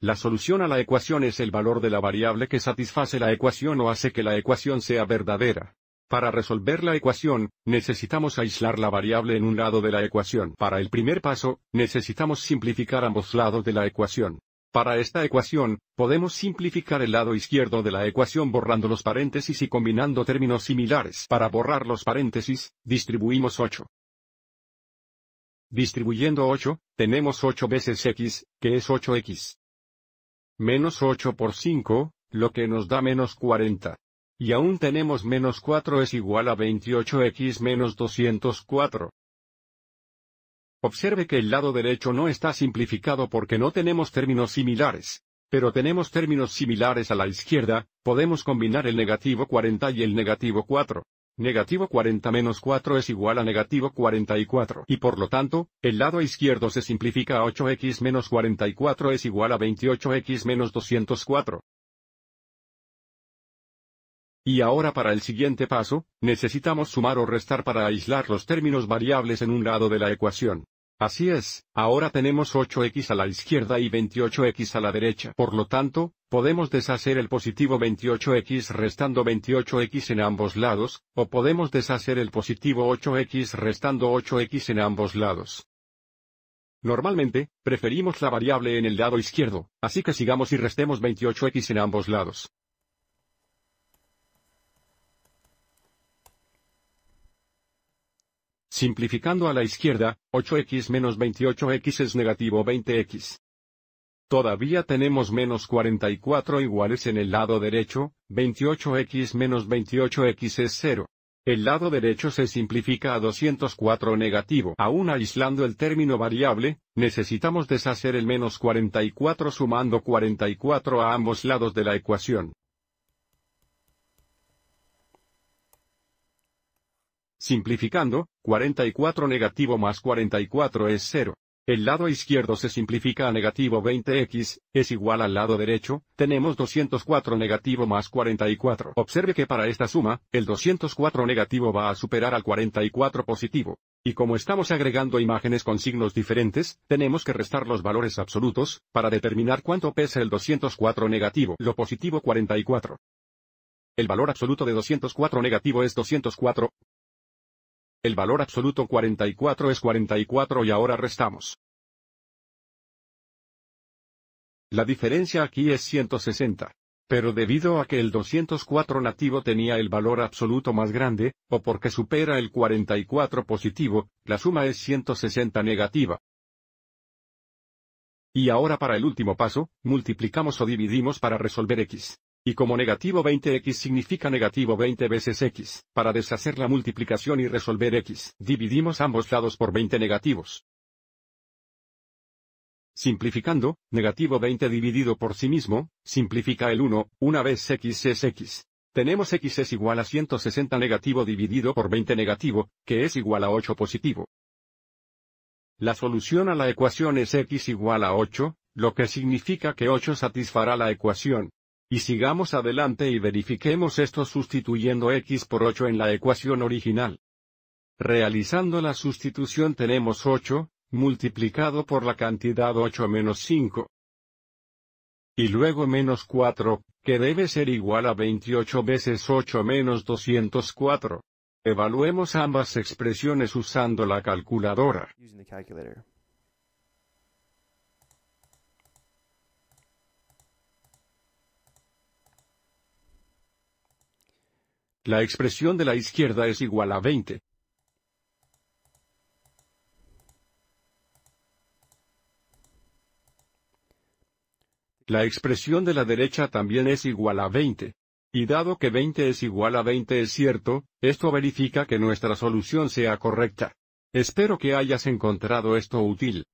La solución a la ecuación es el valor de la variable que satisface la ecuación o hace que la ecuación sea verdadera. Para resolver la ecuación, necesitamos aislar la variable en un lado de la ecuación. Para el primer paso, necesitamos simplificar ambos lados de la ecuación. Para esta ecuación, podemos simplificar el lado izquierdo de la ecuación borrando los paréntesis y combinando términos similares. Para borrar los paréntesis, distribuimos 8. Distribuyendo 8, tenemos 8 veces x, que es 8x menos 8 por 5, lo que nos da menos 40. Y aún tenemos menos 4 es igual a 28x menos 204. Observe que el lado derecho no está simplificado porque no tenemos términos similares. Pero tenemos términos similares a la izquierda, podemos combinar el negativo 40 y el negativo 4 negativo 40 menos 4 es igual a negativo 44. Y por lo tanto, el lado izquierdo se simplifica a 8x menos 44 es igual a 28x menos 204. Y ahora para el siguiente paso, necesitamos sumar o restar para aislar los términos variables en un lado de la ecuación. Así es, ahora tenemos 8x a la izquierda y 28x a la derecha. Por lo tanto, Podemos deshacer el positivo 28x restando 28x en ambos lados, o podemos deshacer el positivo 8x restando 8x en ambos lados. Normalmente, preferimos la variable en el lado izquierdo, así que sigamos y restemos 28x en ambos lados. Simplificando a la izquierda, 8x menos 28x es negativo 20x. Todavía tenemos menos 44 iguales en el lado derecho, 28x menos 28x es 0. El lado derecho se simplifica a 204 negativo. Aún aislando el término variable, necesitamos deshacer el menos 44 sumando 44 a ambos lados de la ecuación. Simplificando, 44 negativo más 44 es 0. El lado izquierdo se simplifica a negativo 20x, es igual al lado derecho, tenemos 204 negativo más 44. Observe que para esta suma, el 204 negativo va a superar al 44 positivo. Y como estamos agregando imágenes con signos diferentes, tenemos que restar los valores absolutos, para determinar cuánto pesa el 204 negativo, lo positivo 44. El valor absoluto de 204 negativo es 204, el valor absoluto 44 es 44 y ahora restamos. La diferencia aquí es 160. Pero debido a que el 204 nativo tenía el valor absoluto más grande, o porque supera el 44 positivo, la suma es 160 negativa. Y ahora para el último paso, multiplicamos o dividimos para resolver x y como negativo 20x significa negativo 20 veces x, para deshacer la multiplicación y resolver x, dividimos ambos lados por 20 negativos. Simplificando, negativo 20 dividido por sí mismo, simplifica el 1, una vez x es x. Tenemos x es igual a 160 negativo dividido por 20 negativo, que es igual a 8 positivo. La solución a la ecuación es x igual a 8, lo que significa que 8 satisfará la ecuación, y sigamos adelante y verifiquemos esto sustituyendo x por 8 en la ecuación original. Realizando la sustitución tenemos 8, multiplicado por la cantidad 8 menos 5. Y luego menos 4, que debe ser igual a 28 veces 8 menos 204. Evaluemos ambas expresiones usando la calculadora. La expresión de la izquierda es igual a 20. La expresión de la derecha también es igual a 20. Y dado que 20 es igual a 20 es cierto, esto verifica que nuestra solución sea correcta. Espero que hayas encontrado esto útil.